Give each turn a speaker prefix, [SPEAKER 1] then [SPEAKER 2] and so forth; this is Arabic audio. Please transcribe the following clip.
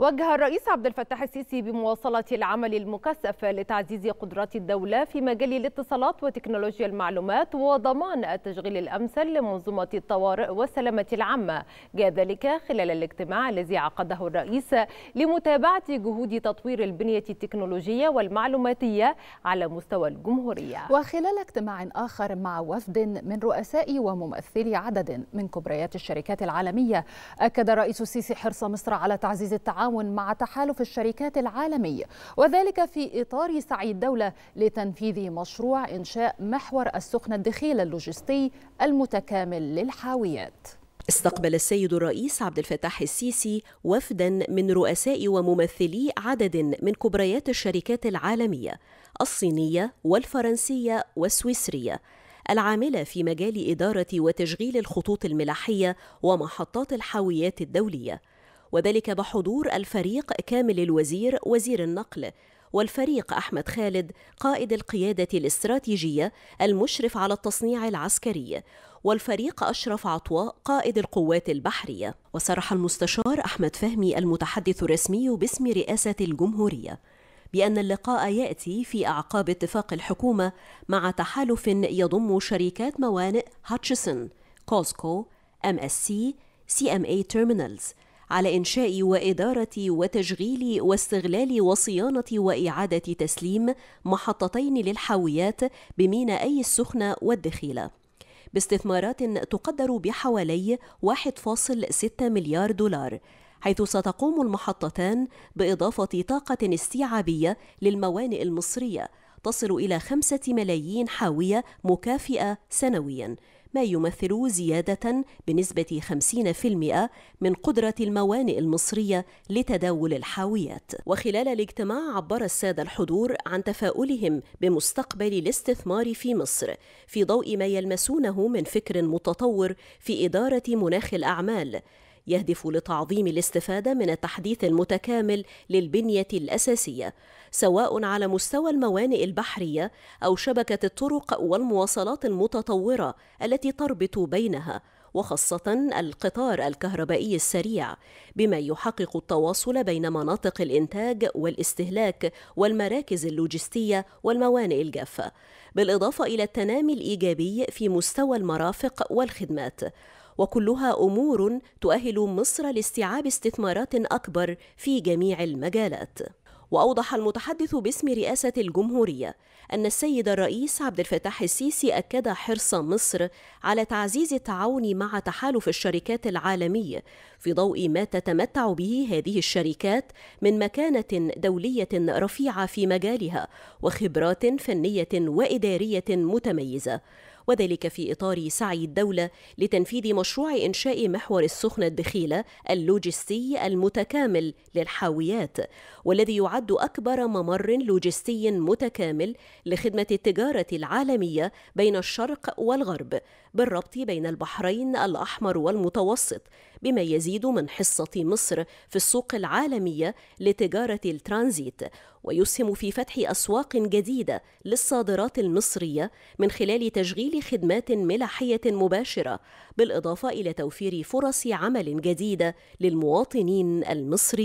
[SPEAKER 1] وجه الرئيس عبد الفتاح السيسي بمواصلة العمل المكثف لتعزيز قدرات الدولة في مجال الاتصالات وتكنولوجيا المعلومات وضمان التشغيل الأمثل لمنظومة الطوارئ والسلامة العامة جاء ذلك خلال الاجتماع الذي عقده الرئيس لمتابعة جهود تطوير البنية التكنولوجية والمعلوماتية على مستوى الجمهورية وخلال اجتماع آخر مع وفد من رؤساء وممثلي عدد من كبريات الشركات العالمية أكد الرئيس السيسي حرص مصر على تعزيز التعاون بالتعاون مع تحالف الشركات العالمي وذلك في إطار سعي الدولة لتنفيذ مشروع إنشاء محور السخنة الدخيل اللوجستي المتكامل
[SPEAKER 2] للحاويات استقبل السيد الرئيس عبد الفتاح السيسي وفدا من رؤساء وممثلي عدد من كبريات الشركات العالميه الصينيه والفرنسيه والسويسريه العامله في مجال اداره وتشغيل الخطوط الملاحيه ومحطات الحاويات الدوليه وذلك بحضور الفريق كامل الوزير وزير النقل والفريق أحمد خالد قائد القيادة الاستراتيجية المشرف على التصنيع العسكري والفريق أشرف عطواء قائد القوات البحرية وصرح المستشار أحمد فهمي المتحدث الرسمي باسم رئاسة الجمهورية بأن اللقاء يأتي في أعقاب اتفاق الحكومة مع تحالف يضم شركات موانئ هاتشسون كوسكو ام اس سي سي ام اي تيرمينالز على إنشاء وإدارة وتشغيل واستغلال وصيانة وإعادة تسليم محطتين للحاويات اي السخنة والدخيلة باستثمارات تقدر بحوالي 1.6 مليار دولار حيث ستقوم المحطتان بإضافة طاقة استيعابية للموانئ المصرية تصل إلى خمسة ملايين حاوية مكافئة سنوياً ما يمثل زيادة بنسبة 50% من قدرة الموانئ المصرية لتداول الحاويات وخلال الاجتماع عبر السادة الحضور عن تفاؤلهم بمستقبل الاستثمار في مصر في ضوء ما يلمسونه من فكر متطور في إدارة مناخ الأعمال يهدف لتعظيم الاستفادة من التحديث المتكامل للبنية الأساسية سواء على مستوى الموانئ البحرية أو شبكة الطرق والمواصلات المتطورة التي تربط بينها وخاصة القطار الكهربائي السريع بما يحقق التواصل بين مناطق الإنتاج والاستهلاك والمراكز اللوجستية والموانئ الجافة بالإضافة إلى التنامي الإيجابي في مستوى المرافق والخدمات وكلها امور تؤهل مصر لاستيعاب استثمارات اكبر في جميع المجالات واوضح المتحدث باسم رئاسه الجمهوريه ان السيد الرئيس عبد الفتاح السيسي اكد حرص مصر على تعزيز التعاون مع تحالف الشركات العالمي في ضوء ما تتمتع به هذه الشركات من مكانه دوليه رفيعه في مجالها وخبرات فنيه واداريه متميزه وذلك في إطار سعي الدولة لتنفيذ مشروع إنشاء محور السخنة الدخيلة اللوجستي المتكامل للحاويات والذي يعد أكبر ممر لوجستي متكامل لخدمة التجارة العالمية بين الشرق والغرب بالربط بين البحرين الأحمر والمتوسط بما يزيد من حصة مصر في السوق العالمية لتجارة الترانزيت ويسهم في فتح أسواق جديدة للصادرات المصرية من خلال تشغيل خدمات ملاحية مباشرة بالإضافة إلى توفير فرص عمل جديدة للمواطنين المصريين